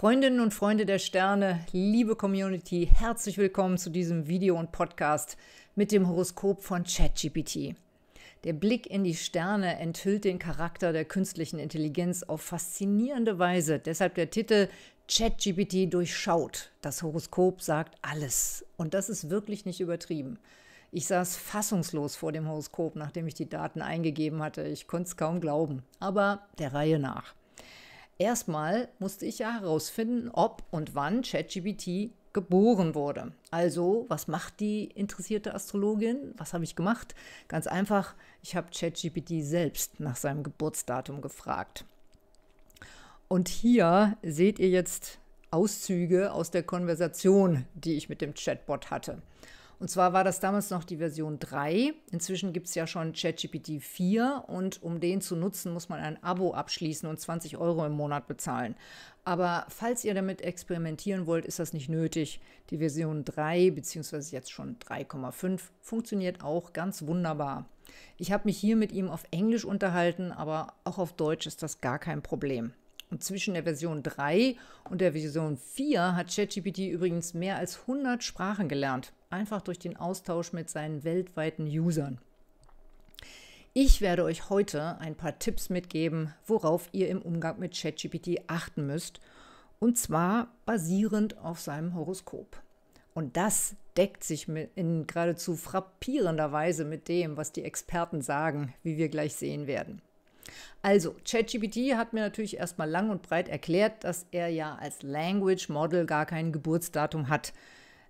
Freundinnen und Freunde der Sterne, liebe Community, herzlich willkommen zu diesem Video und Podcast mit dem Horoskop von ChatGPT. Der Blick in die Sterne enthüllt den Charakter der künstlichen Intelligenz auf faszinierende Weise. Deshalb der Titel ChatGPT durchschaut. Das Horoskop sagt alles. Und das ist wirklich nicht übertrieben. Ich saß fassungslos vor dem Horoskop, nachdem ich die Daten eingegeben hatte. Ich konnte es kaum glauben, aber der Reihe nach. Erstmal musste ich ja herausfinden, ob und wann ChatGPT geboren wurde. Also, was macht die interessierte Astrologin? Was habe ich gemacht? Ganz einfach, ich habe ChatGPT selbst nach seinem Geburtsdatum gefragt. Und hier seht ihr jetzt Auszüge aus der Konversation, die ich mit dem Chatbot hatte. Und zwar war das damals noch die Version 3. Inzwischen gibt es ja schon ChatGPT 4 und um den zu nutzen, muss man ein Abo abschließen und 20 Euro im Monat bezahlen. Aber falls ihr damit experimentieren wollt, ist das nicht nötig. Die Version 3 bzw. jetzt schon 3,5 funktioniert auch ganz wunderbar. Ich habe mich hier mit ihm auf Englisch unterhalten, aber auch auf Deutsch ist das gar kein Problem. Und zwischen der Version 3 und der Version 4 hat ChatGPT übrigens mehr als 100 Sprachen gelernt, einfach durch den Austausch mit seinen weltweiten Usern. Ich werde euch heute ein paar Tipps mitgeben, worauf ihr im Umgang mit ChatGPT achten müsst, und zwar basierend auf seinem Horoskop. Und das deckt sich in geradezu frappierender Weise mit dem, was die Experten sagen, wie wir gleich sehen werden. Also, ChatGPT hat mir natürlich erstmal lang und breit erklärt, dass er ja als Language Model gar kein Geburtsdatum hat.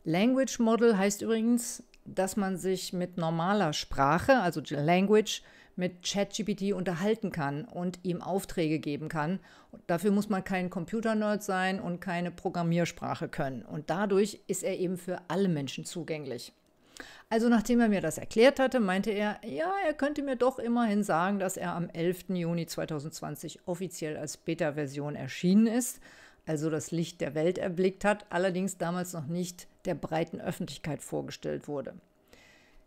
Language Model heißt übrigens, dass man sich mit normaler Sprache, also Language, mit ChatGPT unterhalten kann und ihm Aufträge geben kann. Und dafür muss man kein Computer-Nerd sein und keine Programmiersprache können. Und dadurch ist er eben für alle Menschen zugänglich. Also nachdem er mir das erklärt hatte, meinte er, ja, er könnte mir doch immerhin sagen, dass er am 11. Juni 2020 offiziell als Beta-Version erschienen ist, also das Licht der Welt erblickt hat, allerdings damals noch nicht der breiten Öffentlichkeit vorgestellt wurde.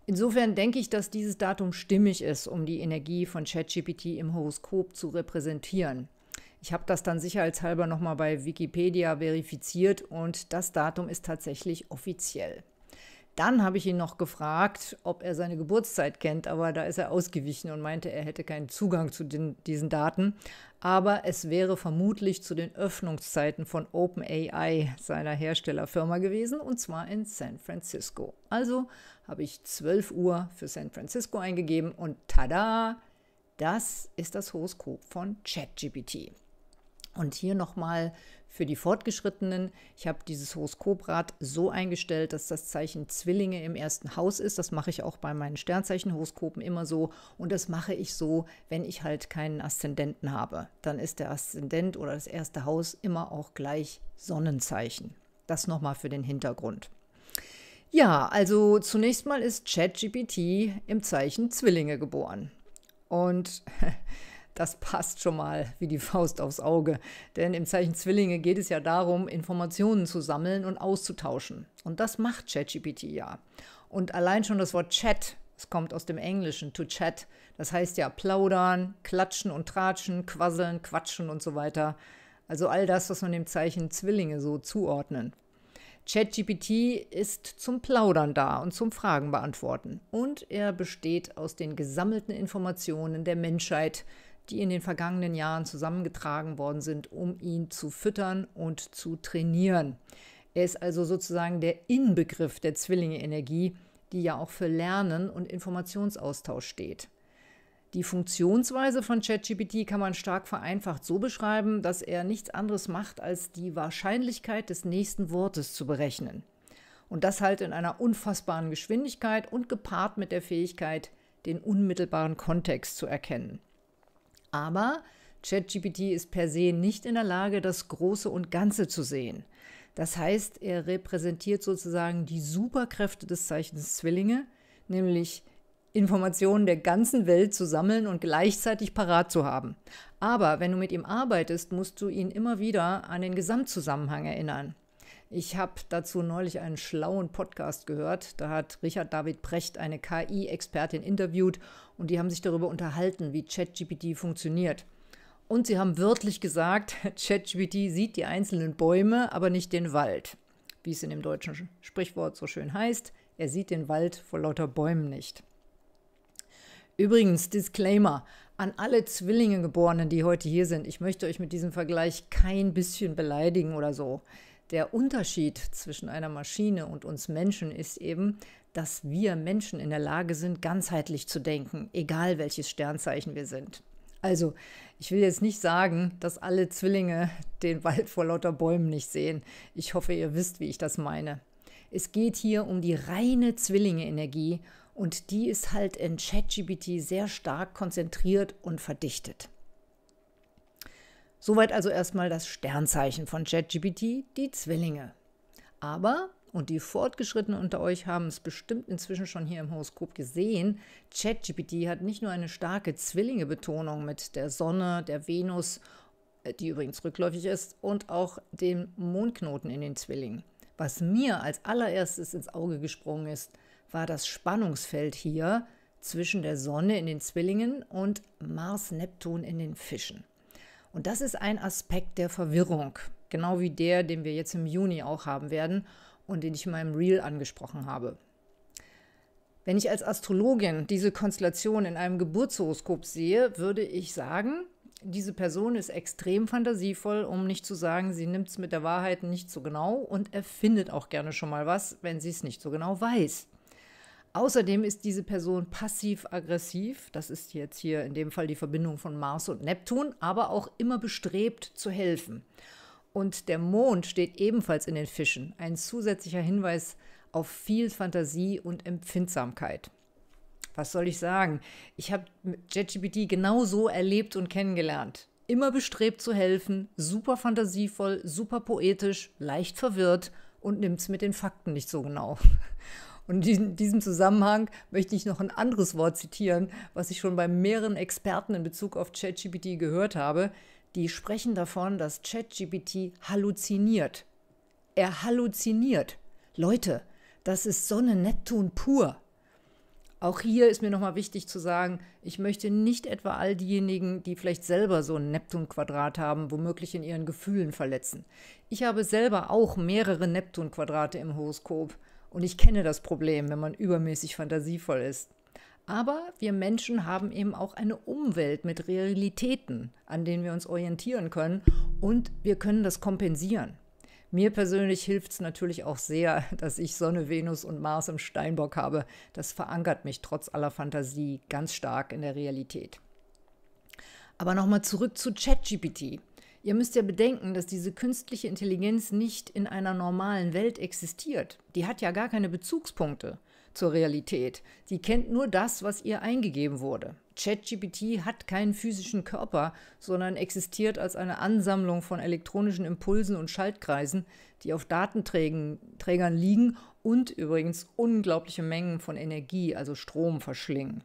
Insofern denke ich, dass dieses Datum stimmig ist, um die Energie von ChatGPT im Horoskop zu repräsentieren. Ich habe das dann sicherheitshalber nochmal bei Wikipedia verifiziert und das Datum ist tatsächlich offiziell. Dann habe ich ihn noch gefragt, ob er seine Geburtszeit kennt, aber da ist er ausgewichen und meinte, er hätte keinen Zugang zu den, diesen Daten. Aber es wäre vermutlich zu den Öffnungszeiten von OpenAI, seiner Herstellerfirma, gewesen, und zwar in San Francisco. Also habe ich 12 Uhr für San Francisco eingegeben und tada, das ist das Horoskop von ChatGPT. Und hier nochmal für die Fortgeschrittenen, ich habe dieses Horoskoprad so eingestellt, dass das Zeichen Zwillinge im ersten Haus ist. Das mache ich auch bei meinen Sternzeichenhoroskopen immer so. Und das mache ich so, wenn ich halt keinen Aszendenten habe. Dann ist der Aszendent oder das erste Haus immer auch gleich Sonnenzeichen. Das nochmal für den Hintergrund. Ja, also zunächst mal ist ChatGPT im Zeichen Zwillinge geboren. Und das passt schon mal wie die Faust aufs Auge. Denn im Zeichen Zwillinge geht es ja darum, Informationen zu sammeln und auszutauschen. Und das macht ChatGPT ja. Und allein schon das Wort Chat, es kommt aus dem Englischen, to chat, das heißt ja plaudern, klatschen und tratschen, quasseln, quatschen und so weiter. Also all das, was man dem Zeichen Zwillinge so zuordnen. ChatGPT ist zum Plaudern da und zum Fragen beantworten. Und er besteht aus den gesammelten Informationen der Menschheit, die in den vergangenen Jahren zusammengetragen worden sind, um ihn zu füttern und zu trainieren. Er ist also sozusagen der Inbegriff der Zwillinge-Energie, die ja auch für Lernen und Informationsaustausch steht. Die Funktionsweise von ChatGPT kann man stark vereinfacht so beschreiben, dass er nichts anderes macht, als die Wahrscheinlichkeit des nächsten Wortes zu berechnen. Und das halt in einer unfassbaren Geschwindigkeit und gepaart mit der Fähigkeit, den unmittelbaren Kontext zu erkennen. Aber ChatGPT ist per se nicht in der Lage, das Große und Ganze zu sehen. Das heißt, er repräsentiert sozusagen die Superkräfte des Zeichens Zwillinge, nämlich Informationen der ganzen Welt zu sammeln und gleichzeitig parat zu haben. Aber wenn du mit ihm arbeitest, musst du ihn immer wieder an den Gesamtzusammenhang erinnern. Ich habe dazu neulich einen schlauen Podcast gehört. Da hat Richard David Precht eine KI-Expertin interviewt und die haben sich darüber unterhalten, wie ChatGPT funktioniert. Und sie haben wörtlich gesagt, ChatGPT sieht die einzelnen Bäume, aber nicht den Wald. Wie es in dem deutschen Sprichwort so schön heißt, er sieht den Wald vor lauter Bäumen nicht. Übrigens, Disclaimer an alle Zwillinge geborenen, die heute hier sind. Ich möchte euch mit diesem Vergleich kein bisschen beleidigen oder so. Der Unterschied zwischen einer Maschine und uns Menschen ist eben, dass wir Menschen in der Lage sind, ganzheitlich zu denken, egal welches Sternzeichen wir sind. Also, ich will jetzt nicht sagen, dass alle Zwillinge den Wald vor lauter Bäumen nicht sehen. Ich hoffe, ihr wisst, wie ich das meine. Es geht hier um die reine Zwillinge-Energie und die ist halt in ChatGPT sehr stark konzentriert und verdichtet. Soweit also erstmal das Sternzeichen von ChatGPT, die Zwillinge. Aber, und die Fortgeschrittenen unter euch haben es bestimmt inzwischen schon hier im Horoskop gesehen, ChatGPT hat nicht nur eine starke Zwillinge-Betonung mit der Sonne, der Venus, äh, die übrigens rückläufig ist, und auch dem Mondknoten in den Zwillingen. Was mir als allererstes ins Auge gesprungen ist, war das Spannungsfeld hier zwischen der Sonne in den Zwillingen und Mars-Neptun in den Fischen. Und das ist ein Aspekt der Verwirrung, genau wie der, den wir jetzt im Juni auch haben werden und den ich in meinem Reel angesprochen habe. Wenn ich als Astrologin diese Konstellation in einem Geburtshoroskop sehe, würde ich sagen, diese Person ist extrem fantasievoll, um nicht zu sagen, sie nimmt es mit der Wahrheit nicht so genau und erfindet auch gerne schon mal was, wenn sie es nicht so genau weiß. Außerdem ist diese Person passiv-aggressiv, das ist jetzt hier in dem Fall die Verbindung von Mars und Neptun, aber auch immer bestrebt zu helfen. Und der Mond steht ebenfalls in den Fischen, ein zusätzlicher Hinweis auf viel Fantasie und Empfindsamkeit. Was soll ich sagen? Ich habe JetGPT genau so erlebt und kennengelernt. Immer bestrebt zu helfen, super fantasievoll, super poetisch, leicht verwirrt und nimmt es mit den Fakten nicht so genau. Und in diesem Zusammenhang möchte ich noch ein anderes Wort zitieren, was ich schon bei mehreren Experten in Bezug auf ChatGPT gehört habe. Die sprechen davon, dass ChatGPT halluziniert. Er halluziniert. Leute, das ist Sonne Neptun pur. Auch hier ist mir nochmal wichtig zu sagen, ich möchte nicht etwa all diejenigen, die vielleicht selber so ein Neptun-Quadrat haben, womöglich in ihren Gefühlen verletzen. Ich habe selber auch mehrere Neptun-Quadrate im Horoskop und ich kenne das Problem, wenn man übermäßig fantasievoll ist. Aber wir Menschen haben eben auch eine Umwelt mit Realitäten, an denen wir uns orientieren können und wir können das kompensieren. Mir persönlich hilft es natürlich auch sehr, dass ich Sonne, Venus und Mars im Steinbock habe. Das verankert mich trotz aller Fantasie ganz stark in der Realität. Aber nochmal zurück zu ChatGPT. Ihr müsst ja bedenken, dass diese künstliche Intelligenz nicht in einer normalen Welt existiert. Die hat ja gar keine Bezugspunkte zur Realität. Sie kennt nur das, was ihr eingegeben wurde. ChatGPT hat keinen physischen Körper, sondern existiert als eine Ansammlung von elektronischen Impulsen und Schaltkreisen, die auf Datenträgern liegen und übrigens unglaubliche Mengen von Energie, also Strom, verschlingen.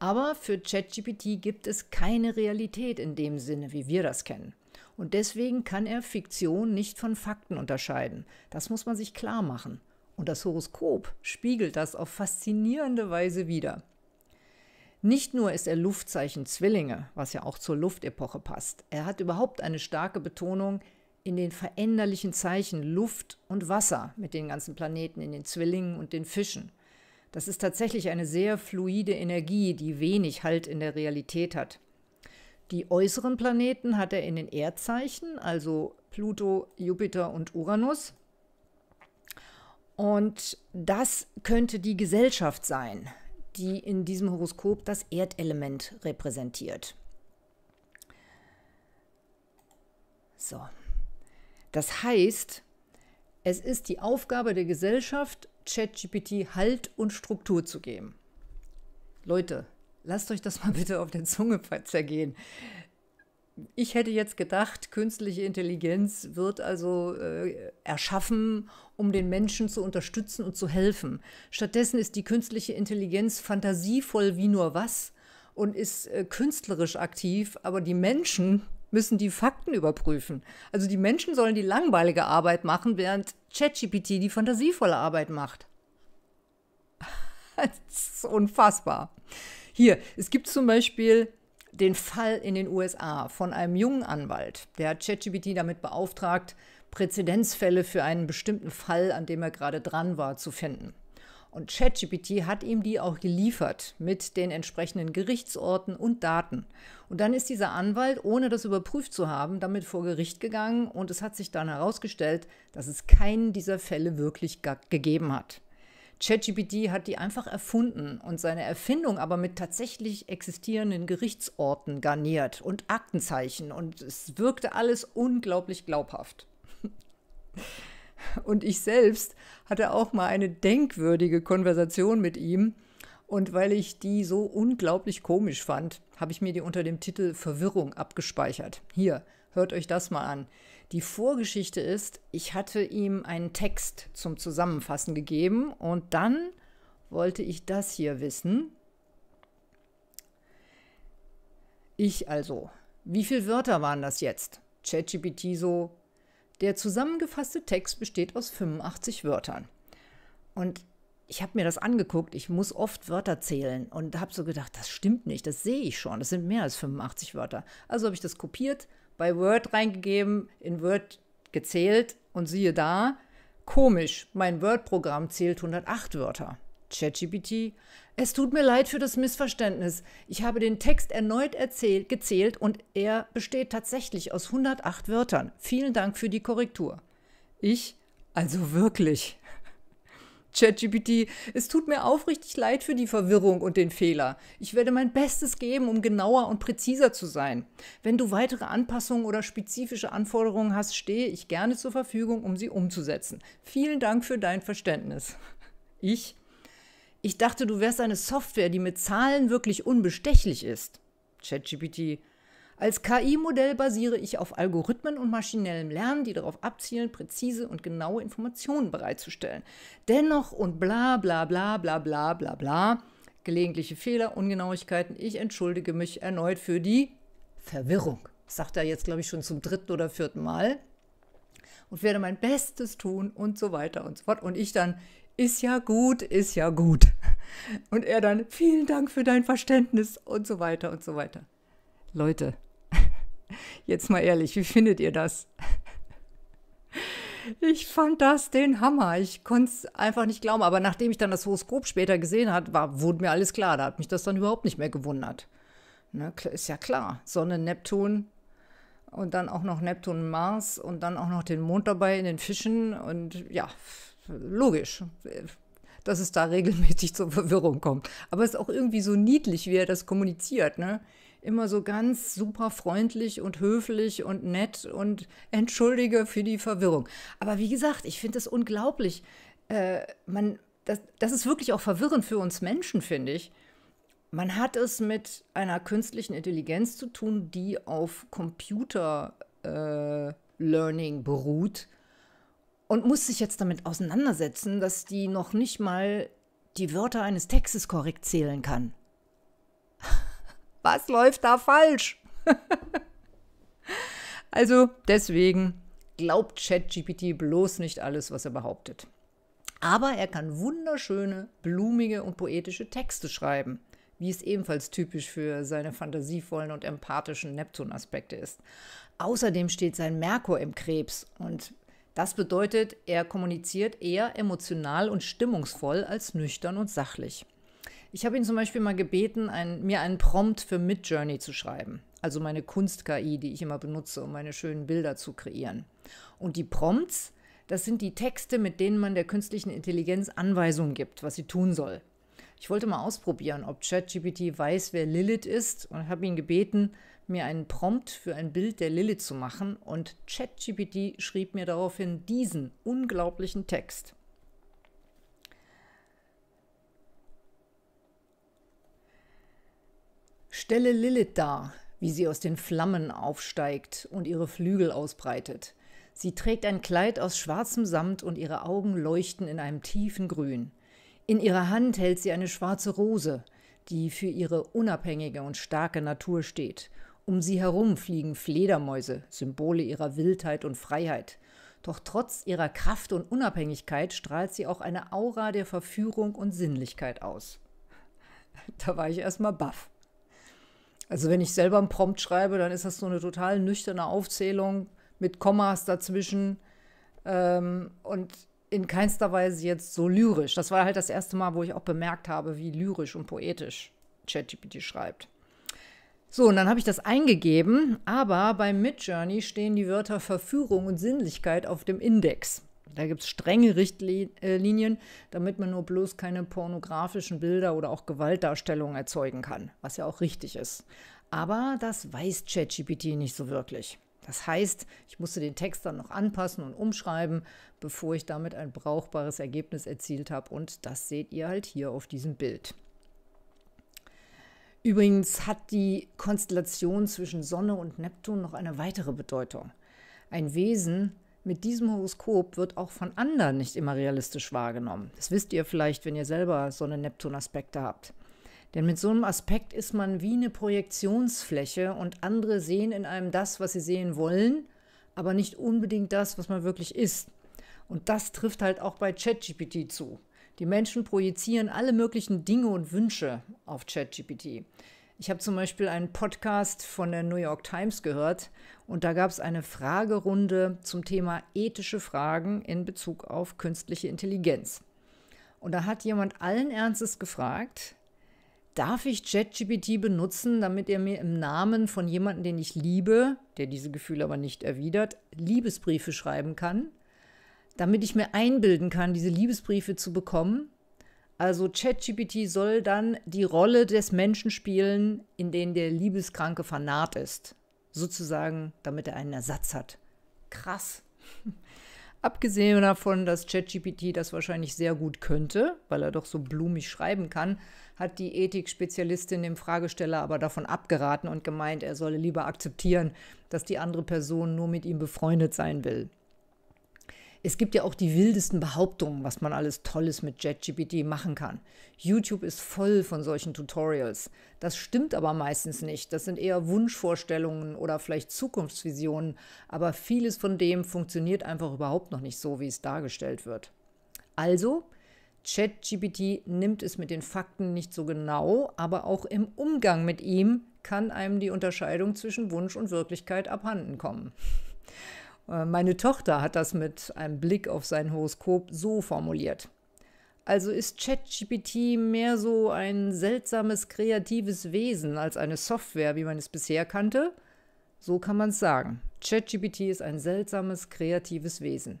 Aber für ChatGPT gibt es keine Realität in dem Sinne, wie wir das kennen. Und deswegen kann er Fiktion nicht von Fakten unterscheiden. Das muss man sich klar machen. Und das Horoskop spiegelt das auf faszinierende Weise wider. Nicht nur ist er Luftzeichen Zwillinge, was ja auch zur Luftepoche passt, er hat überhaupt eine starke Betonung in den veränderlichen Zeichen Luft und Wasser mit den ganzen Planeten, in den Zwillingen und den Fischen. Das ist tatsächlich eine sehr fluide Energie, die wenig Halt in der Realität hat. Die äußeren Planeten hat er in den Erdzeichen, also Pluto, Jupiter und Uranus. Und das könnte die Gesellschaft sein, die in diesem Horoskop das Erdelement repräsentiert. So. Das heißt, es ist die Aufgabe der Gesellschaft, ChatGPT Halt und Struktur zu geben. Leute, Lasst euch das mal bitte auf der Zunge zergehen. Ich hätte jetzt gedacht, künstliche Intelligenz wird also äh, erschaffen, um den Menschen zu unterstützen und zu helfen. Stattdessen ist die künstliche Intelligenz fantasievoll wie nur was und ist äh, künstlerisch aktiv, aber die Menschen müssen die Fakten überprüfen. Also die Menschen sollen die langweilige Arbeit machen, während ChatGPT die fantasievolle Arbeit macht. das ist unfassbar. Hier, es gibt zum Beispiel den Fall in den USA von einem jungen Anwalt, der hat ChatGPT damit beauftragt, Präzedenzfälle für einen bestimmten Fall, an dem er gerade dran war, zu finden. Und ChatGPT hat ihm die auch geliefert mit den entsprechenden Gerichtsorten und Daten. Und dann ist dieser Anwalt, ohne das überprüft zu haben, damit vor Gericht gegangen und es hat sich dann herausgestellt, dass es keinen dieser Fälle wirklich gegeben hat. ChatGPT hat die einfach erfunden und seine Erfindung aber mit tatsächlich existierenden Gerichtsorten garniert und Aktenzeichen und es wirkte alles unglaublich glaubhaft. Und ich selbst hatte auch mal eine denkwürdige Konversation mit ihm. Und weil ich die so unglaublich komisch fand, habe ich mir die unter dem Titel Verwirrung abgespeichert. Hier, hört euch das mal an. Die Vorgeschichte ist, ich hatte ihm einen Text zum Zusammenfassen gegeben und dann wollte ich das hier wissen. Ich also, wie viele Wörter waren das jetzt? ChatGPT so, der zusammengefasste Text besteht aus 85 Wörtern. Und ich habe mir das angeguckt, ich muss oft Wörter zählen und habe so gedacht, das stimmt nicht, das sehe ich schon, das sind mehr als 85 Wörter. Also habe ich das kopiert, bei Word reingegeben, in Word gezählt und siehe da, komisch, mein Word-Programm zählt 108 Wörter. ChatGPT, es tut mir leid für das Missverständnis. Ich habe den Text erneut erzählt, gezählt und er besteht tatsächlich aus 108 Wörtern. Vielen Dank für die Korrektur. Ich, also wirklich. ChatGPT, es tut mir aufrichtig leid für die Verwirrung und den Fehler. Ich werde mein Bestes geben, um genauer und präziser zu sein. Wenn du weitere Anpassungen oder spezifische Anforderungen hast, stehe ich gerne zur Verfügung, um sie umzusetzen. Vielen Dank für dein Verständnis. Ich? Ich dachte, du wärst eine Software, die mit Zahlen wirklich unbestechlich ist. ChatGPT, als KI-Modell basiere ich auf Algorithmen und maschinellem Lernen, die darauf abzielen, präzise und genaue Informationen bereitzustellen. Dennoch und bla bla bla bla bla bla bla. Gelegentliche Fehler, Ungenauigkeiten. Ich entschuldige mich erneut für die Verwirrung. sagt er jetzt, glaube ich, schon zum dritten oder vierten Mal. Und werde mein Bestes tun und so weiter und so fort. Und ich dann, ist ja gut, ist ja gut. Und er dann, vielen Dank für dein Verständnis und so weiter und so weiter. Leute, jetzt mal ehrlich, wie findet ihr das? Ich fand das den Hammer. Ich konnte es einfach nicht glauben. Aber nachdem ich dann das Horoskop später gesehen hat, war, wurde mir alles klar. Da hat mich das dann überhaupt nicht mehr gewundert. Ne, ist ja klar. Sonne, Neptun und dann auch noch Neptun und Mars und dann auch noch den Mond dabei in den Fischen. Und ja, logisch, dass es da regelmäßig zur Verwirrung kommt. Aber es ist auch irgendwie so niedlich, wie er das kommuniziert. Ne? immer so ganz super freundlich und höflich und nett und entschuldige für die Verwirrung. Aber wie gesagt, ich finde es unglaublich. Äh, man, das, das ist wirklich auch verwirrend für uns Menschen, finde ich. Man hat es mit einer künstlichen Intelligenz zu tun, die auf Computer äh, Learning beruht und muss sich jetzt damit auseinandersetzen, dass die noch nicht mal die Wörter eines Textes korrekt zählen kann was läuft da falsch? also deswegen glaubt ChatGPT bloß nicht alles, was er behauptet. Aber er kann wunderschöne, blumige und poetische Texte schreiben, wie es ebenfalls typisch für seine fantasievollen und empathischen Neptun-Aspekte ist. Außerdem steht sein Merkur im Krebs und das bedeutet, er kommuniziert eher emotional und stimmungsvoll als nüchtern und sachlich. Ich habe ihn zum Beispiel mal gebeten, ein, mir einen Prompt für Midjourney zu schreiben. Also meine Kunst-KI, die ich immer benutze, um meine schönen Bilder zu kreieren. Und die Prompts, das sind die Texte, mit denen man der künstlichen Intelligenz Anweisungen gibt, was sie tun soll. Ich wollte mal ausprobieren, ob ChatGPT weiß, wer Lilith ist und habe ihn gebeten, mir einen Prompt für ein Bild der Lilith zu machen und ChatGPT schrieb mir daraufhin diesen unglaublichen Text. Stelle Lilith dar, wie sie aus den Flammen aufsteigt und ihre Flügel ausbreitet. Sie trägt ein Kleid aus schwarzem Samt und ihre Augen leuchten in einem tiefen Grün. In ihrer Hand hält sie eine schwarze Rose, die für ihre unabhängige und starke Natur steht. Um sie herum fliegen Fledermäuse, Symbole ihrer Wildheit und Freiheit. Doch trotz ihrer Kraft und Unabhängigkeit strahlt sie auch eine Aura der Verführung und Sinnlichkeit aus. Da war ich erstmal baff. Also wenn ich selber einen Prompt schreibe, dann ist das so eine total nüchterne Aufzählung mit Kommas dazwischen ähm, und in keinster Weise jetzt so lyrisch. Das war halt das erste Mal, wo ich auch bemerkt habe, wie lyrisch und poetisch ChatGPT schreibt. So, und dann habe ich das eingegeben, aber bei Midjourney stehen die Wörter Verführung und Sinnlichkeit auf dem Index. Da gibt es strenge Richtlinien, damit man nur bloß keine pornografischen Bilder oder auch Gewaltdarstellungen erzeugen kann, was ja auch richtig ist. Aber das weiß ChatGPT nicht so wirklich. Das heißt, ich musste den Text dann noch anpassen und umschreiben, bevor ich damit ein brauchbares Ergebnis erzielt habe. Und das seht ihr halt hier auf diesem Bild. Übrigens hat die Konstellation zwischen Sonne und Neptun noch eine weitere Bedeutung. Ein Wesen, mit diesem Horoskop wird auch von anderen nicht immer realistisch wahrgenommen. Das wisst ihr vielleicht, wenn ihr selber so eine Neptun-Aspekte habt. Denn mit so einem Aspekt ist man wie eine Projektionsfläche und andere sehen in einem das, was sie sehen wollen, aber nicht unbedingt das, was man wirklich ist. Und das trifft halt auch bei ChatGPT zu. Die Menschen projizieren alle möglichen Dinge und Wünsche auf ChatGPT. Ich habe zum Beispiel einen Podcast von der New York Times gehört und da gab es eine Fragerunde zum Thema ethische Fragen in Bezug auf künstliche Intelligenz. Und da hat jemand allen Ernstes gefragt, darf ich ChatGPT benutzen, damit er mir im Namen von jemandem, den ich liebe, der diese Gefühle aber nicht erwidert, Liebesbriefe schreiben kann, damit ich mir einbilden kann, diese Liebesbriefe zu bekommen also ChatGPT soll dann die Rolle des Menschen spielen, in den der liebeskranke vernarrt ist. Sozusagen, damit er einen Ersatz hat. Krass. Abgesehen davon, dass ChatGPT das wahrscheinlich sehr gut könnte, weil er doch so blumig schreiben kann, hat die Ethik-Spezialistin dem Fragesteller aber davon abgeraten und gemeint, er solle lieber akzeptieren, dass die andere Person nur mit ihm befreundet sein will. Es gibt ja auch die wildesten Behauptungen, was man alles Tolles mit JetGPT machen kann. YouTube ist voll von solchen Tutorials. Das stimmt aber meistens nicht. Das sind eher Wunschvorstellungen oder vielleicht Zukunftsvisionen, aber vieles von dem funktioniert einfach überhaupt noch nicht so, wie es dargestellt wird. Also, ChatGPT nimmt es mit den Fakten nicht so genau, aber auch im Umgang mit ihm kann einem die Unterscheidung zwischen Wunsch und Wirklichkeit abhanden kommen. Äh, meine Tochter hat das mit einem Blick auf sein Horoskop so formuliert. Also ist ChatGPT mehr so ein seltsames kreatives Wesen als eine Software, wie man es bisher kannte? So kann man es sagen. ChatGPT ist ein seltsames kreatives Wesen.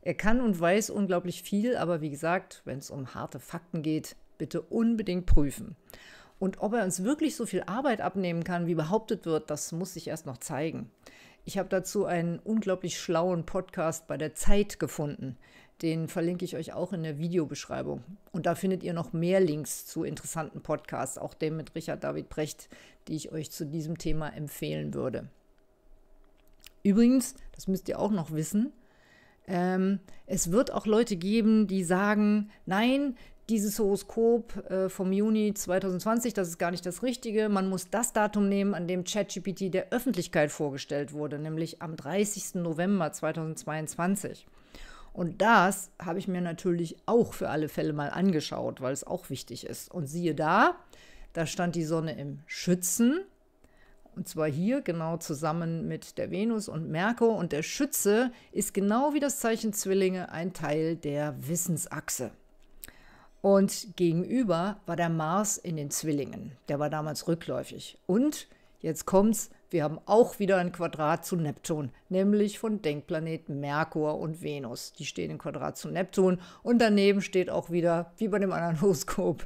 Er kann und weiß unglaublich viel, aber wie gesagt, wenn es um harte Fakten geht, bitte unbedingt prüfen. Und ob er uns wirklich so viel Arbeit abnehmen kann, wie behauptet wird, das muss sich erst noch zeigen. Ich habe dazu einen unglaublich schlauen Podcast bei der Zeit gefunden. Den verlinke ich euch auch in der Videobeschreibung. Und da findet ihr noch mehr Links zu interessanten Podcasts, auch dem mit Richard David Brecht, die ich euch zu diesem Thema empfehlen würde. Übrigens, das müsst ihr auch noch wissen, ähm, es wird auch Leute geben, die sagen, nein, dieses Horoskop äh, vom Juni 2020, das ist gar nicht das Richtige. Man muss das Datum nehmen, an dem ChatGPT der Öffentlichkeit vorgestellt wurde, nämlich am 30. November 2022. Und das habe ich mir natürlich auch für alle Fälle mal angeschaut, weil es auch wichtig ist. Und siehe da, da stand die Sonne im Schützen. Und zwar hier genau zusammen mit der Venus und Merkur. Und der Schütze ist genau wie das Zeichen Zwillinge ein Teil der Wissensachse. Und gegenüber war der Mars in den Zwillingen. Der war damals rückläufig. Und jetzt kommt's, wir haben auch wieder ein Quadrat zu Neptun, nämlich von Denkplaneten Merkur und Venus. Die stehen im Quadrat zu Neptun und daneben steht auch wieder, wie bei dem anderen Horoskop,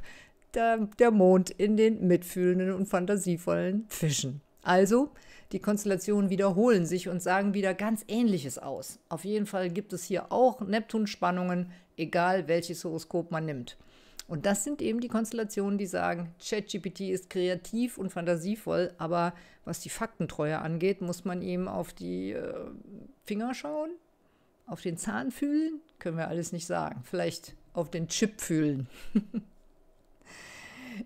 der, der Mond in den mitfühlenden und fantasievollen Fischen. Also, die Konstellationen wiederholen sich und sagen wieder ganz Ähnliches aus. Auf jeden Fall gibt es hier auch Neptunspannungen, egal welches Horoskop man nimmt. Und das sind eben die Konstellationen, die sagen, ChatGPT ist kreativ und fantasievoll, aber was die Faktentreue angeht, muss man ihm auf die äh, Finger schauen, auf den Zahn fühlen, können wir alles nicht sagen. Vielleicht auf den Chip fühlen.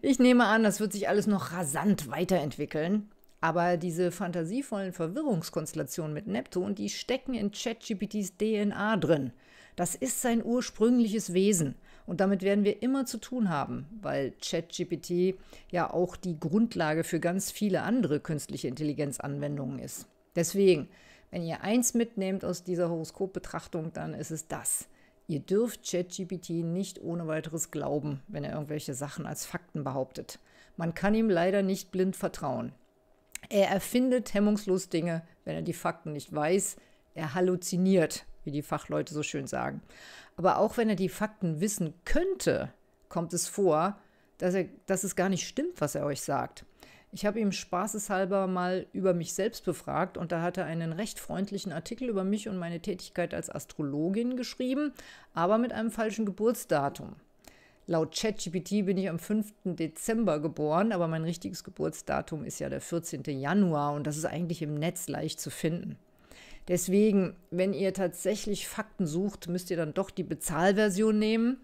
ich nehme an, das wird sich alles noch rasant weiterentwickeln. Aber diese fantasievollen Verwirrungskonstellationen mit Neptun, die stecken in ChatGPTs DNA drin. Das ist sein ursprüngliches Wesen. Und damit werden wir immer zu tun haben, weil ChatGPT ja auch die Grundlage für ganz viele andere künstliche Intelligenzanwendungen ist. Deswegen, wenn ihr eins mitnehmt aus dieser Horoskopbetrachtung, dann ist es das. Ihr dürft ChatGPT nicht ohne weiteres glauben, wenn er irgendwelche Sachen als Fakten behauptet. Man kann ihm leider nicht blind vertrauen. Er erfindet hemmungslos Dinge, wenn er die Fakten nicht weiß. Er halluziniert, wie die Fachleute so schön sagen. Aber auch wenn er die Fakten wissen könnte, kommt es vor, dass, er, dass es gar nicht stimmt, was er euch sagt. Ich habe ihm spaßeshalber mal über mich selbst befragt und da hat er einen recht freundlichen Artikel über mich und meine Tätigkeit als Astrologin geschrieben, aber mit einem falschen Geburtsdatum. Laut ChatGPT bin ich am 5. Dezember geboren, aber mein richtiges Geburtsdatum ist ja der 14. Januar und das ist eigentlich im Netz leicht zu finden. Deswegen, wenn ihr tatsächlich Fakten sucht, müsst ihr dann doch die Bezahlversion nehmen,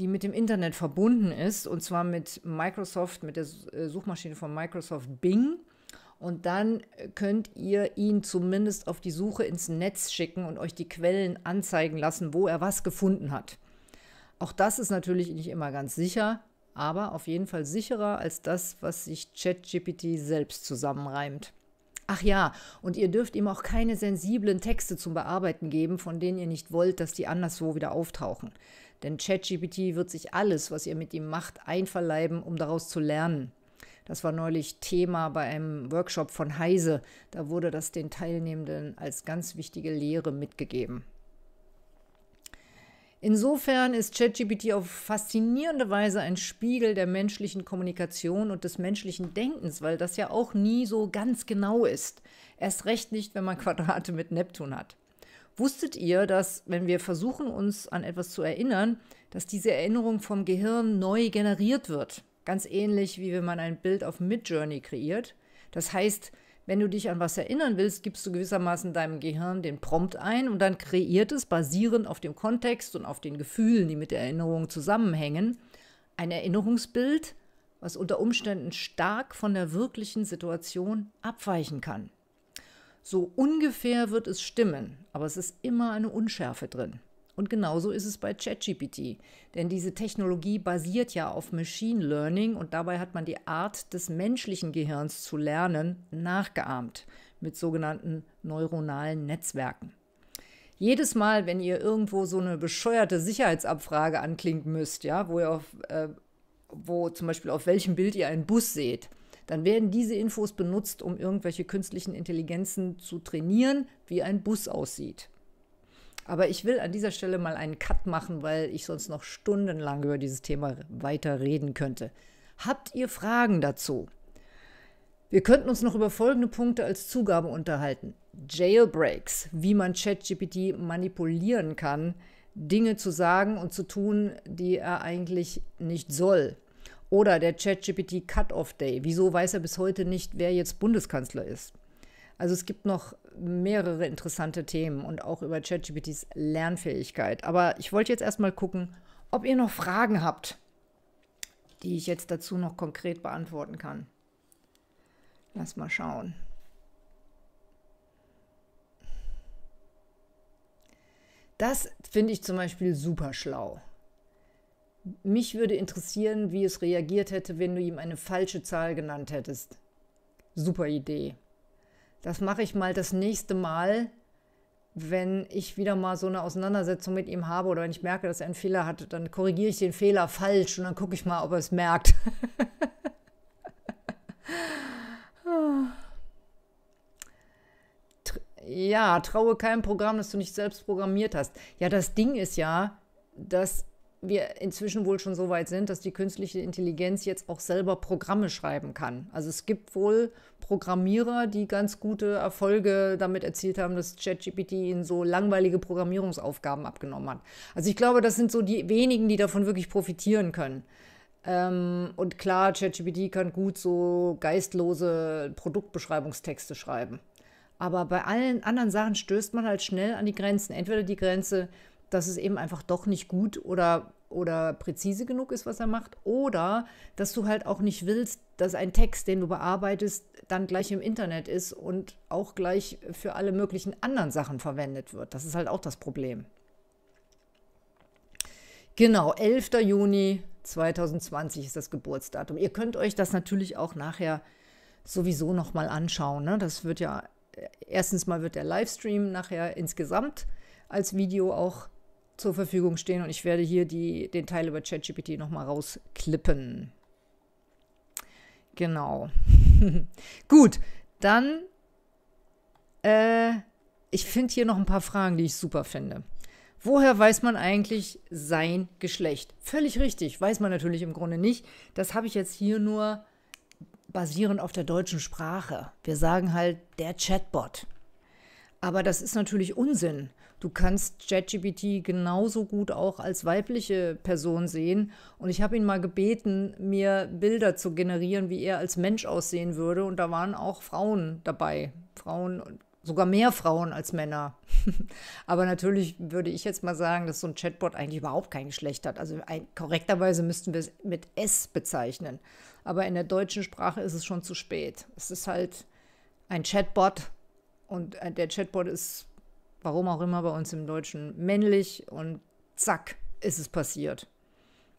die mit dem Internet verbunden ist, und zwar mit Microsoft, mit der äh, Suchmaschine von Microsoft Bing. Und dann äh, könnt ihr ihn zumindest auf die Suche ins Netz schicken und euch die Quellen anzeigen lassen, wo er was gefunden hat. Auch das ist natürlich nicht immer ganz sicher, aber auf jeden Fall sicherer als das, was sich ChatGPT selbst zusammenreimt. Ach ja, und ihr dürft ihm auch keine sensiblen Texte zum Bearbeiten geben, von denen ihr nicht wollt, dass die anderswo wieder auftauchen. Denn ChatGPT wird sich alles, was ihr mit ihm macht, einverleiben, um daraus zu lernen. Das war neulich Thema bei einem Workshop von Heise. Da wurde das den Teilnehmenden als ganz wichtige Lehre mitgegeben. Insofern ist ChatGPT auf faszinierende Weise ein Spiegel der menschlichen Kommunikation und des menschlichen Denkens, weil das ja auch nie so ganz genau ist. Erst recht nicht, wenn man Quadrate mit Neptun hat. Wusstet ihr, dass wenn wir versuchen, uns an etwas zu erinnern, dass diese Erinnerung vom Gehirn neu generiert wird? Ganz ähnlich wie wenn man ein Bild auf Midjourney kreiert. Das heißt, wenn du dich an was erinnern willst, gibst du gewissermaßen deinem Gehirn den Prompt ein und dann kreiert es, basierend auf dem Kontext und auf den Gefühlen, die mit der Erinnerung zusammenhängen, ein Erinnerungsbild, was unter Umständen stark von der wirklichen Situation abweichen kann. So ungefähr wird es stimmen, aber es ist immer eine Unschärfe drin. Und genauso ist es bei ChatGPT. Denn diese Technologie basiert ja auf Machine Learning und dabei hat man die Art des menschlichen Gehirns zu lernen nachgeahmt mit sogenannten neuronalen Netzwerken. Jedes Mal, wenn ihr irgendwo so eine bescheuerte Sicherheitsabfrage anklinken müsst, ja, wo ihr auf, äh, wo zum Beispiel auf welchem Bild ihr einen Bus seht, dann werden diese Infos benutzt, um irgendwelche künstlichen Intelligenzen zu trainieren, wie ein Bus aussieht. Aber ich will an dieser Stelle mal einen Cut machen, weil ich sonst noch stundenlang über dieses Thema weiter reden könnte. Habt ihr Fragen dazu? Wir könnten uns noch über folgende Punkte als Zugabe unterhalten. Jailbreaks, wie man ChatGPT manipulieren kann, Dinge zu sagen und zu tun, die er eigentlich nicht soll. Oder der ChatGPT Cut-off Day, wieso weiß er bis heute nicht, wer jetzt Bundeskanzler ist? Also es gibt noch mehrere interessante Themen und auch über ChatGPTs Lernfähigkeit. Aber ich wollte jetzt erstmal gucken, ob ihr noch Fragen habt, die ich jetzt dazu noch konkret beantworten kann. Lass mal schauen. Das finde ich zum Beispiel super schlau. Mich würde interessieren, wie es reagiert hätte, wenn du ihm eine falsche Zahl genannt hättest. Super Idee. Das mache ich mal das nächste Mal, wenn ich wieder mal so eine Auseinandersetzung mit ihm habe oder wenn ich merke, dass er einen Fehler hat, dann korrigiere ich den Fehler falsch und dann gucke ich mal, ob er es merkt. ja, traue keinem Programm, das du nicht selbst programmiert hast. Ja, das Ding ist ja, dass wir inzwischen wohl schon so weit sind, dass die künstliche Intelligenz jetzt auch selber Programme schreiben kann. Also es gibt wohl Programmierer, die ganz gute Erfolge damit erzielt haben, dass ChatGPT ihnen so langweilige Programmierungsaufgaben abgenommen hat. Also ich glaube, das sind so die wenigen, die davon wirklich profitieren können. Ähm, und klar, ChatGPT kann gut so geistlose Produktbeschreibungstexte schreiben. Aber bei allen anderen Sachen stößt man halt schnell an die Grenzen. Entweder die Grenze, dass es eben einfach doch nicht gut oder, oder präzise genug ist, was er macht. Oder dass du halt auch nicht willst, dass ein Text, den du bearbeitest, dann gleich im Internet ist und auch gleich für alle möglichen anderen Sachen verwendet wird. Das ist halt auch das Problem. Genau, 11. Juni 2020 ist das Geburtsdatum. Ihr könnt euch das natürlich auch nachher sowieso nochmal anschauen. Ne? Das wird ja, erstens mal wird der Livestream nachher insgesamt als Video auch zur Verfügung stehen und ich werde hier die, den Teil über ChatGPT nochmal rausklippen. Genau. Gut, dann, äh, ich finde hier noch ein paar Fragen, die ich super finde. Woher weiß man eigentlich sein Geschlecht? Völlig richtig, weiß man natürlich im Grunde nicht. Das habe ich jetzt hier nur basierend auf der deutschen Sprache. Wir sagen halt der Chatbot. Aber das ist natürlich Unsinn du kannst ChatGPT genauso gut auch als weibliche Person sehen. Und ich habe ihn mal gebeten, mir Bilder zu generieren, wie er als Mensch aussehen würde. Und da waren auch Frauen dabei. Frauen, sogar mehr Frauen als Männer. Aber natürlich würde ich jetzt mal sagen, dass so ein Chatbot eigentlich überhaupt kein Geschlecht hat. Also ein, korrekterweise müssten wir es mit S bezeichnen. Aber in der deutschen Sprache ist es schon zu spät. Es ist halt ein Chatbot und äh, der Chatbot ist warum auch immer bei uns im Deutschen männlich und zack, ist es passiert.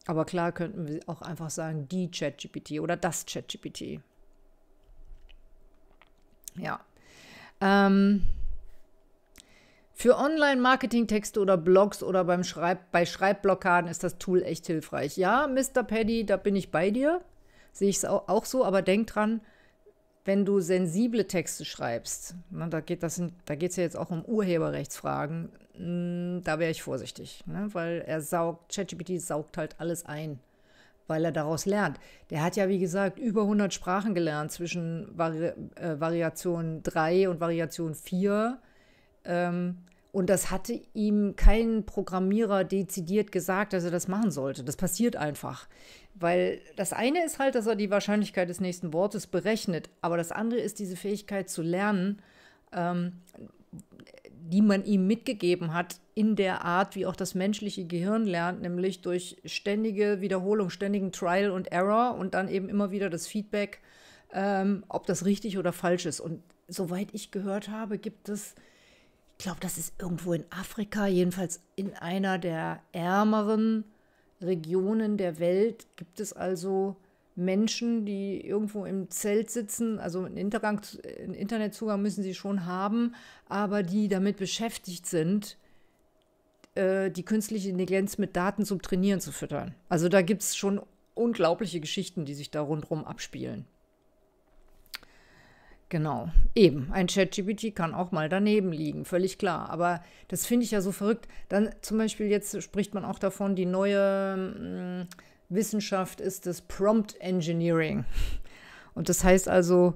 Aber klar könnten wir auch einfach sagen, die ChatGPT oder das ChatGPT. Ja. Ähm, für Online-Marketing-Texte oder Blogs oder beim Schreib bei Schreibblockaden ist das Tool echt hilfreich. Ja, Mr. Paddy, da bin ich bei dir. Sehe ich es auch so, aber denk dran, wenn du sensible Texte schreibst, ne, da geht es da geht's ja jetzt auch um Urheberrechtsfragen, mh, mm, da wäre ich vorsichtig, ne, weil er saugt, ChatGPT saugt halt alles ein, weil er daraus lernt. Der hat ja, wie gesagt, über 100 Sprachen gelernt zwischen Vari äh, Variation 3 und Variation 4. Ähm, und das hatte ihm kein Programmierer dezidiert gesagt, dass er das machen sollte. Das passiert einfach. Weil das eine ist halt, dass er die Wahrscheinlichkeit des nächsten Wortes berechnet, aber das andere ist diese Fähigkeit zu lernen, ähm, die man ihm mitgegeben hat, in der Art, wie auch das menschliche Gehirn lernt, nämlich durch ständige Wiederholung, ständigen Trial und Error und dann eben immer wieder das Feedback, ähm, ob das richtig oder falsch ist. Und soweit ich gehört habe, gibt es ich glaube, das ist irgendwo in Afrika, jedenfalls in einer der ärmeren Regionen der Welt, gibt es also Menschen, die irgendwo im Zelt sitzen. Also einen, Intergang, einen Internetzugang müssen sie schon haben, aber die damit beschäftigt sind, äh, die künstliche Intelligenz mit Daten zum Trainieren zu füttern. Also da gibt es schon unglaubliche Geschichten, die sich da rundherum abspielen. Genau, eben. Ein ChatGPT kann auch mal daneben liegen, völlig klar. Aber das finde ich ja so verrückt. Dann zum Beispiel jetzt spricht man auch davon, die neue mh, mm, Wissenschaft ist das Prompt Engineering. Und das heißt also,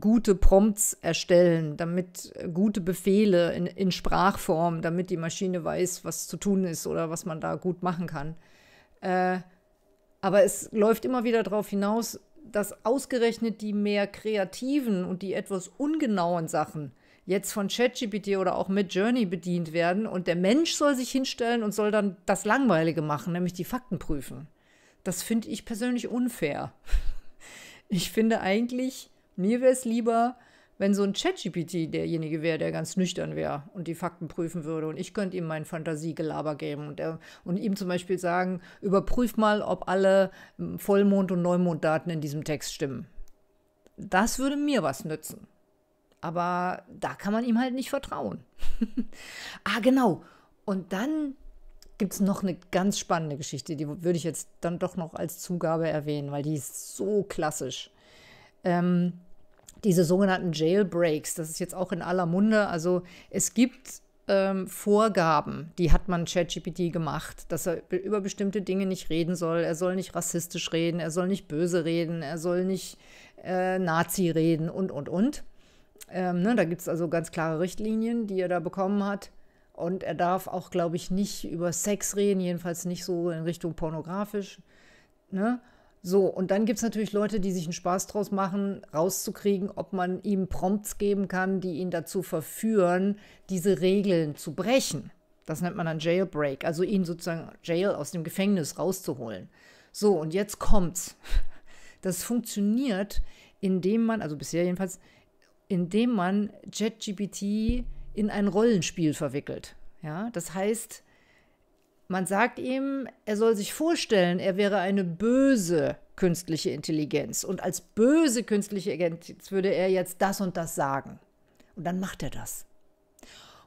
gute Prompts erstellen, damit äh, gute Befehle in, in, Sprachform, damit die Maschine weiß, was zu tun ist oder was man da gut machen kann. Äh, aber es läuft immer wieder darauf hinaus, dass ausgerechnet die mehr kreativen und die etwas ungenauen Sachen jetzt von ChatGPT oder auch mit Journey bedient werden und der Mensch soll sich hinstellen und soll dann das Langweilige machen, nämlich die Fakten prüfen. Das finde ich persönlich unfair. Ich finde eigentlich, mir wäre es lieber, wenn so ein ChatGPT derjenige wäre, der ganz nüchtern wäre und die Fakten prüfen würde und ich könnte ihm mein Fantasiegelaber geben und, er, und ihm zum Beispiel sagen, überprüf mal, ob alle hm, Vollmond- und Neumonddaten in diesem Text stimmen. Das würde mir was nützen. Aber da kann man ihm halt nicht vertrauen. ah, genau. Und dann gibt es noch eine ganz spannende Geschichte, die würde ich jetzt dann doch noch als Zugabe erwähnen, weil die ist so klassisch. Ähm, diese sogenannten Jailbreaks, das ist jetzt auch in aller Munde. Also es gibt ähm, Vorgaben, die hat man ChatGPT gemacht, dass er über bestimmte Dinge nicht reden soll. Er soll nicht rassistisch reden, er soll nicht böse reden, er soll nicht äh, Nazi reden und, und, und. Ähm, ne, da gibt es also ganz klare Richtlinien, die er da bekommen hat. Und er darf auch, glaube ich, nicht über Sex reden, jedenfalls nicht so in Richtung pornografisch. Ne? So, und dann gibt es natürlich Leute, die sich einen Spaß draus machen, rauszukriegen, ob man ihm Prompts geben kann, die ihn dazu verführen, diese Regeln zu brechen. Das nennt man dann Jailbreak, also ihn sozusagen Jail aus dem Gefängnis rauszuholen. So, und jetzt kommt's. Das funktioniert, indem man, also bisher jedenfalls, indem man JetGPT in ein Rollenspiel verwickelt. Ja, das heißt, man sagt ihm, er soll sich vorstellen, er wäre eine böse künstliche Intelligenz. Und als böse künstliche Intelligenz würde er jetzt das und das sagen. Und dann macht er das.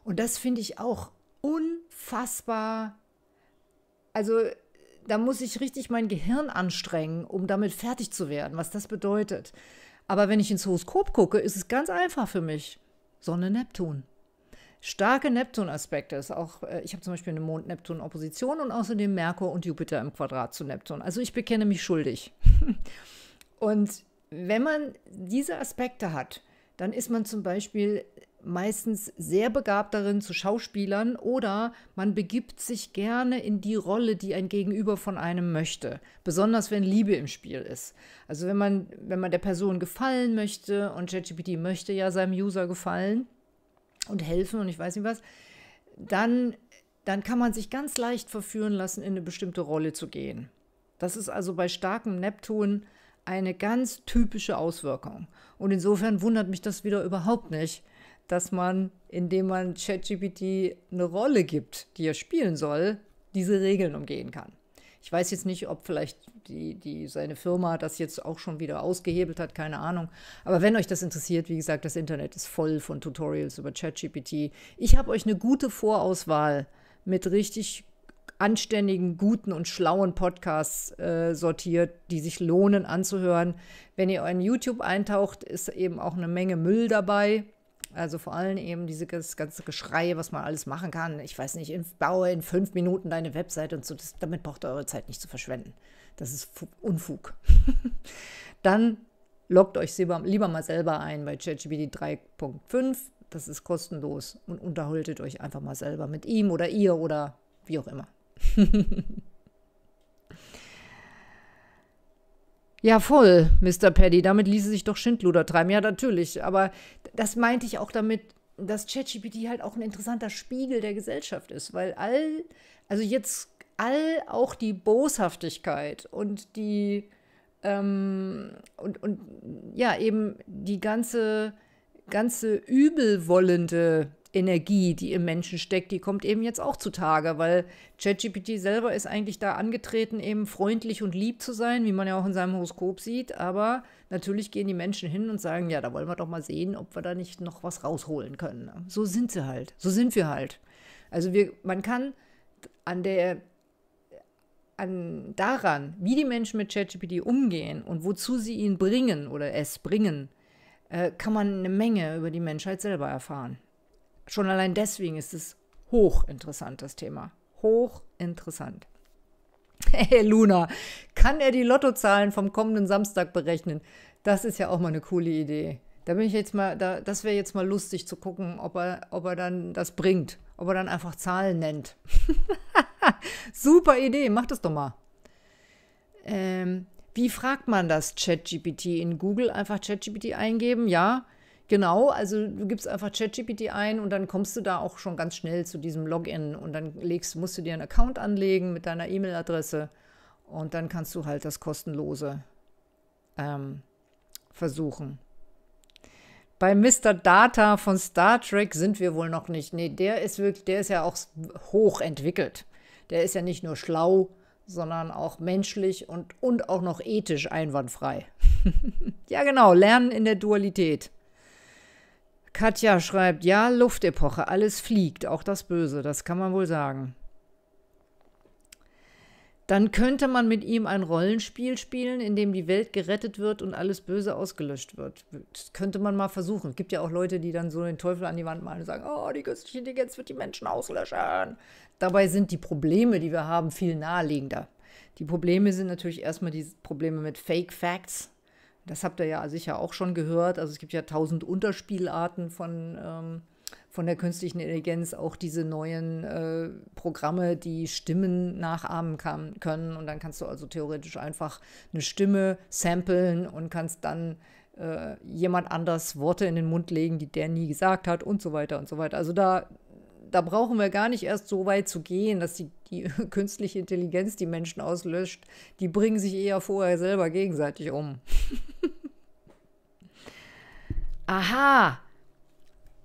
Und das finde ich auch unfassbar. Also da muss ich richtig mein Gehirn anstrengen, um damit fertig zu werden, was das bedeutet. Aber wenn ich ins Horoskop gucke, ist es ganz einfach für mich. Sonne Neptun starke Neptun-Aspekte ist auch, äh, ich habe zum Beispiel eine Mond-Neptun-Opposition und außerdem Merkur und Jupiter im Quadrat zu Neptun. Also ich bekenne mich schuldig. und wenn man diese Aspekte hat, dann ist man zum Beispiel meistens sehr begabt darin zu Schauspielern oder man begibt sich gerne in die Rolle, die ein Gegenüber von einem möchte, besonders wenn Liebe im Spiel ist. Also wenn man, wenn man der Person gefallen möchte und ChatGPT möchte ja seinem User gefallen, und helfen und ich weiß nicht was, dann, dann kann man sich ganz leicht verführen lassen, in eine bestimmte Rolle zu gehen. Das ist also bei starkem Neptun eine ganz typische Auswirkung. Und insofern wundert mich das wieder überhaupt nicht, dass man, indem man ChatGPT eine Rolle gibt, die er spielen soll, diese Regeln umgehen kann. Ich weiß jetzt nicht, ob vielleicht die, die, seine Firma das jetzt auch schon wieder ausgehebelt hat, keine Ahnung. Aber wenn euch das interessiert, wie gesagt, das Internet ist voll von Tutorials über ChatGPT. Ich habe euch eine gute Vorauswahl mit richtig anständigen, guten und schlauen Podcasts äh, sortiert, die sich lohnen anzuhören. Wenn ihr in YouTube eintaucht, ist eben auch eine Menge Müll dabei. Also vor allem eben dieses ganze Geschrei, was man alles machen kann. Ich weiß nicht, in, baue in fünf Minuten deine Website und so. Das, damit braucht ihr eure Zeit nicht zu verschwenden. Das ist Unfug. Dann loggt euch lieber, lieber mal selber ein bei ChatGPT 3.5. Das ist kostenlos und unterhaltet euch einfach mal selber mit ihm oder ihr oder wie auch immer. Ja, voll, Mr. Paddy. Damit ließe sich doch Schindluder treiben. Ja, natürlich. Aber das meinte ich auch damit, dass ChatGPT halt auch ein interessanter Spiegel der Gesellschaft ist. Weil all, also jetzt all auch die Boshaftigkeit und die, ähm, und, und ja, eben die ganze, ganze übelwollende Energie, die im Menschen steckt, die kommt eben jetzt auch zutage, weil ChatGPT selber ist eigentlich da angetreten, eben freundlich und lieb zu sein, wie man ja auch in seinem Horoskop sieht. Aber natürlich gehen die Menschen hin und sagen, ja, da wollen wir doch mal sehen, ob wir da nicht noch was rausholen können. So sind sie halt, so sind wir halt. Also wir, man kann an der an daran, wie die Menschen mit ChatGPT umgehen und wozu sie ihn bringen oder es bringen, äh, kann man eine Menge über die Menschheit selber erfahren. Schon allein deswegen ist es hochinteressant, das Thema. Hochinteressant. Hey Luna, kann er die Lottozahlen vom kommenden Samstag berechnen? Das ist ja auch mal eine coole Idee. Da bin ich jetzt mal, da, das wäre jetzt mal lustig zu gucken, ob er, ob er dann das bringt, ob er dann einfach Zahlen nennt. Super Idee, mach das doch mal. Ähm, wie fragt man das ChatGPT in Google? Einfach ChatGPT eingeben, ja. Genau, also du gibst einfach ChatGPT ein und dann kommst du da auch schon ganz schnell zu diesem Login und dann legst, musst du dir einen Account anlegen mit deiner E-Mail-Adresse und dann kannst du halt das kostenlose ähm, versuchen. Bei Mr. Data von Star Trek sind wir wohl noch nicht. Nee, der ist wirklich, der ist ja auch hochentwickelt. Der ist ja nicht nur schlau, sondern auch menschlich und, und auch noch ethisch einwandfrei. ja, genau, Lernen in der Dualität. Katja schreibt, ja, Luftepoche, alles fliegt, auch das Böse, das kann man wohl sagen. Dann könnte man mit ihm ein Rollenspiel spielen, in dem die Welt gerettet wird und alles Böse ausgelöscht wird. Das könnte man mal versuchen. Es gibt ja auch Leute, die dann so den Teufel an die Wand malen und sagen, oh, die künstliche Intelligenz wird die Menschen auslöschen. Dabei sind die Probleme, die wir haben, viel naheliegender. Die Probleme sind natürlich erstmal die Probleme mit Fake Facts, das habt ihr ja sicher auch schon gehört. Also es gibt ja tausend Unterspielarten von, ähm, von der künstlichen Intelligenz, auch diese neuen äh, Programme, die Stimmen nachahmen kann, können. Und dann kannst du also theoretisch einfach eine Stimme samplen und kannst dann äh, jemand anders Worte in den Mund legen, die der nie gesagt hat und so weiter und so weiter. Also da da brauchen wir gar nicht erst so weit zu gehen, dass die, die künstliche Intelligenz die Menschen auslöscht. Die bringen sich eher vorher selber gegenseitig um. Aha!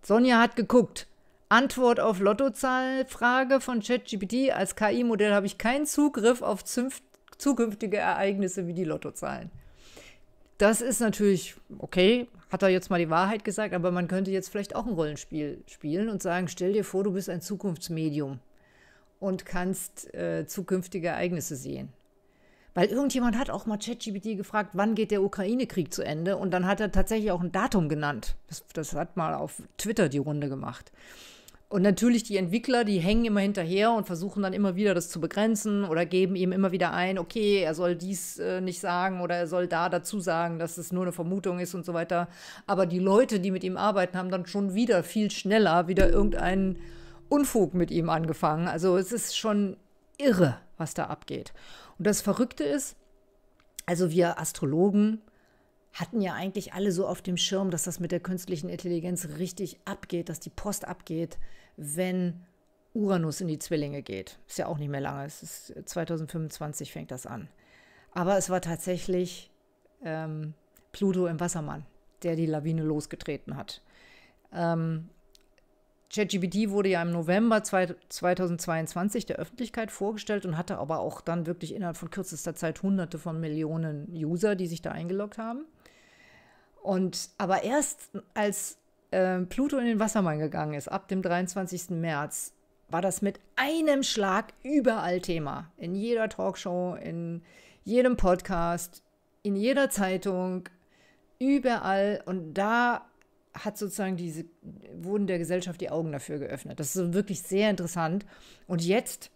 Sonja hat geguckt. Antwort auf Lottozahlfrage von ChatGPT. Als KI-Modell habe ich keinen Zugriff auf zünft, zukünftige Ereignisse wie die Lottozahlen. Das ist natürlich okay, hat er jetzt mal die Wahrheit gesagt, aber man könnte jetzt vielleicht auch ein Rollenspiel spielen und sagen, stell dir vor, du bist ein Zukunftsmedium und kannst äh, zukünftige Ereignisse sehen. Weil irgendjemand hat auch mal ChatGPT gefragt, wann geht der Ukraine-Krieg zu Ende? Und dann hat er tatsächlich auch ein Datum genannt. Das, das, hat mal auf Twitter die Runde gemacht. Und natürlich die Entwickler, die hängen immer hinterher und versuchen dann immer wieder das zu begrenzen oder geben ihm immer wieder ein, okay, er soll dies äh, nicht sagen oder er soll da dazu sagen, dass es nur eine Vermutung ist und so weiter. Aber die Leute, die mit ihm arbeiten, haben dann schon wieder viel schneller wieder irgendeinen Unfug mit ihm angefangen. Also es ist schon irre, was da abgeht. Und das Verrückte ist, also wir Astrologen hatten ja eigentlich alle so auf dem Schirm, dass das mit der künstlichen Intelligenz richtig abgeht, dass die Post abgeht, wenn Uranus in die Zwillinge geht. Ist ja auch nicht mehr lange, es ist 2025 äh, fängt das an. Aber es war tatsächlich ähm, Pluto im Wassermann, der die Lawine losgetreten hat. Ähm, ChatGPT wurde ja im November 2022 der Öffentlichkeit vorgestellt und hatte aber auch dann wirklich innerhalb von kürzester Zeit hunderte von Millionen User, die sich da eingeloggt haben. Und aber erst als äh, Pluto in den Wassermann gegangen ist, ab dem 23. März, war das mit einem Schlag überall Thema. In jeder Talkshow, in jedem Podcast, in jeder Zeitung, überall. Und da hat sozusagen diese, wurden der Gesellschaft die Augen dafür geöffnet. Das ist wirklich sehr interessant. Und jetzt,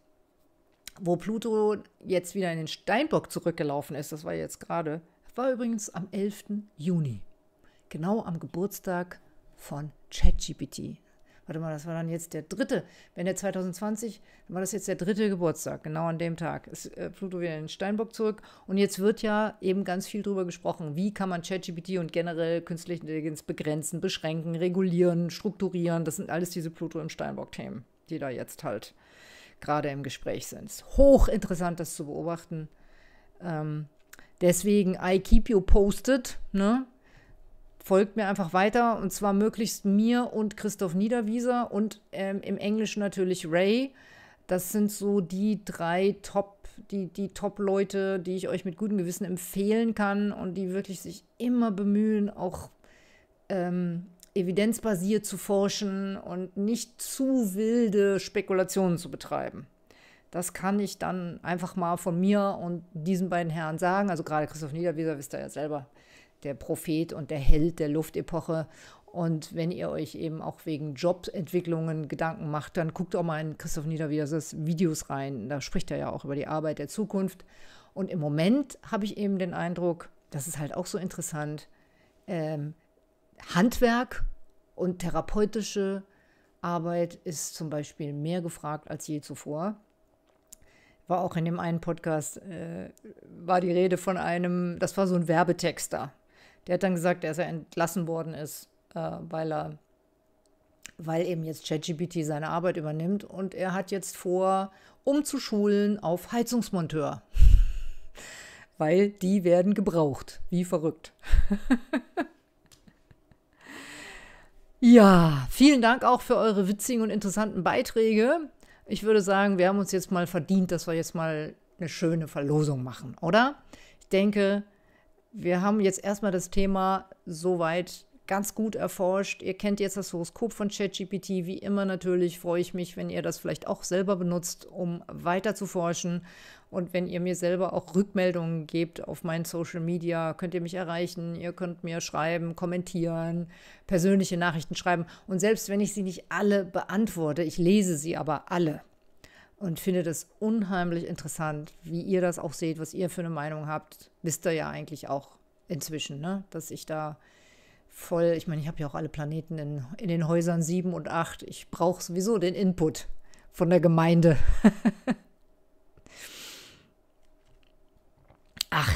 wo Pluto jetzt wieder in den Steinbock zurückgelaufen ist, das war jetzt gerade, war übrigens am 11. Juni genau am Geburtstag von ChatGPT. Warte mal, das war dann jetzt der dritte. Wenn der 2020, dann war das jetzt der dritte Geburtstag, genau an dem Tag. Ist äh, Pluto wieder in Steinbock zurück. Und jetzt wird ja eben ganz viel drüber gesprochen. Wie kann man ChatGPT und generell künstliche Intelligenz begrenzen, beschränken, regulieren, strukturieren? Das sind alles diese Pluto und Steinbock-Themen, die da jetzt halt gerade im Gespräch sind. hochinteressant, das zu beobachten. Ähm, deswegen, I keep you posted, ne? folgt mir einfach weiter und zwar möglichst mir und Christoph Niederwieser und ähm, im Englischen natürlich Ray. Das sind so die drei Top, die, die Top-Leute, die ich euch mit gutem Gewissen empfehlen kann und die wirklich sich immer bemühen, auch ähm, evidenzbasiert zu forschen und nicht zu wilde Spekulationen zu betreiben. Das kann ich dann einfach mal von mir und diesen beiden Herren sagen. Also gerade Christoph Niederwieser wisst ihr ja selber, der Prophet und der Held der Luftepoche. Und wenn ihr euch eben auch wegen Jobentwicklungen Gedanken macht, dann guckt auch mal in Christoph Niederwiesers Videos rein. Da spricht er ja auch über die Arbeit der Zukunft. Und im Moment habe ich eben den Eindruck, das ist halt auch so interessant, ähm, Handwerk und therapeutische Arbeit ist zum Beispiel mehr gefragt als je zuvor. War auch in dem einen Podcast, äh, war die Rede von einem, das war so ein Werbetexter, der hat dann gesagt, dass er entlassen worden ist, äh, weil er, weil eben jetzt ChatGPT seine Arbeit übernimmt und er hat jetzt vor, umzuschulen auf Heizungsmonteur. weil die werden gebraucht, wie verrückt. ja, vielen Dank auch für eure witzigen und interessanten Beiträge. Ich würde sagen, wir haben uns jetzt mal verdient, dass wir jetzt mal eine schöne Verlosung machen, oder? Ich denke, wir haben jetzt erstmal das Thema soweit ganz gut erforscht. Ihr kennt jetzt das Horoskop von ChatGPT. Wie immer natürlich freue ich mich, wenn ihr das vielleicht auch selber benutzt, um weiter zu forschen. Und wenn ihr mir selber auch Rückmeldungen gebt auf meinen Social Media, könnt ihr mich erreichen. Ihr könnt mir schreiben, kommentieren, persönliche Nachrichten schreiben. Und selbst wenn ich sie nicht alle beantworte, ich lese sie aber alle und finde das unheimlich interessant, wie ihr das auch seht, was ihr für eine Meinung habt. Wisst ihr ja eigentlich auch inzwischen, ne? dass ich da voll, ich meine, ich habe ja auch alle Planeten in, in den Häusern 7 und 8. Ich brauche sowieso den Input von der Gemeinde. Ach,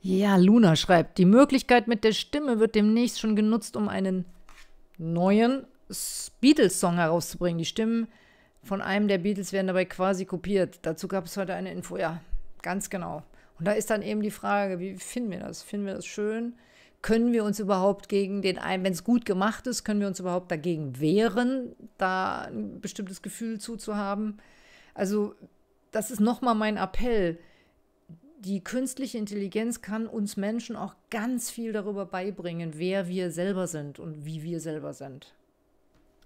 ja, Luna schreibt, die Möglichkeit mit der Stimme wird demnächst schon genutzt, um einen neuen Beatles-Song herauszubringen. Die Stimmen von einem der Beatles werden dabei quasi kopiert. Dazu gab es heute eine Info, ja, ganz genau. Und da ist dann eben die Frage, wie finden wir das? Finden wir das schön? Können wir uns überhaupt gegen den einen, wenn es gut gemacht ist, können wir uns überhaupt dagegen wehren, da ein bestimmtes Gefühl zuzuhaben? Also, das ist nochmal mein Appell. Die künstliche Intelligenz kann uns Menschen auch ganz viel darüber beibringen, wer wir selber sind und wie wir selber sind.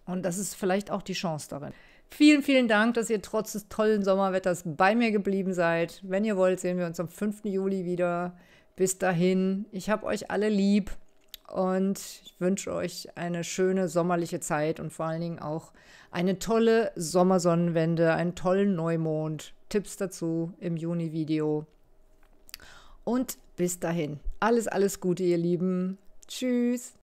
Und das ist vielleicht auch die Chance darin. Vielen, vielen Dank, dass ihr trotz des tollen Sommerwetters bei mir geblieben seid. Wenn ihr wollt, sehen wir uns am 5. Juli wieder. Bis dahin, ich habe euch alle lieb und ich wünsche euch eine schöne sommerliche Zeit und vor allen Dingen auch eine tolle Sommersonnenwende, einen tollen Neumond. Tipps dazu im Juni-Video. Und bis dahin, alles, alles Gute, ihr Lieben. Tschüss.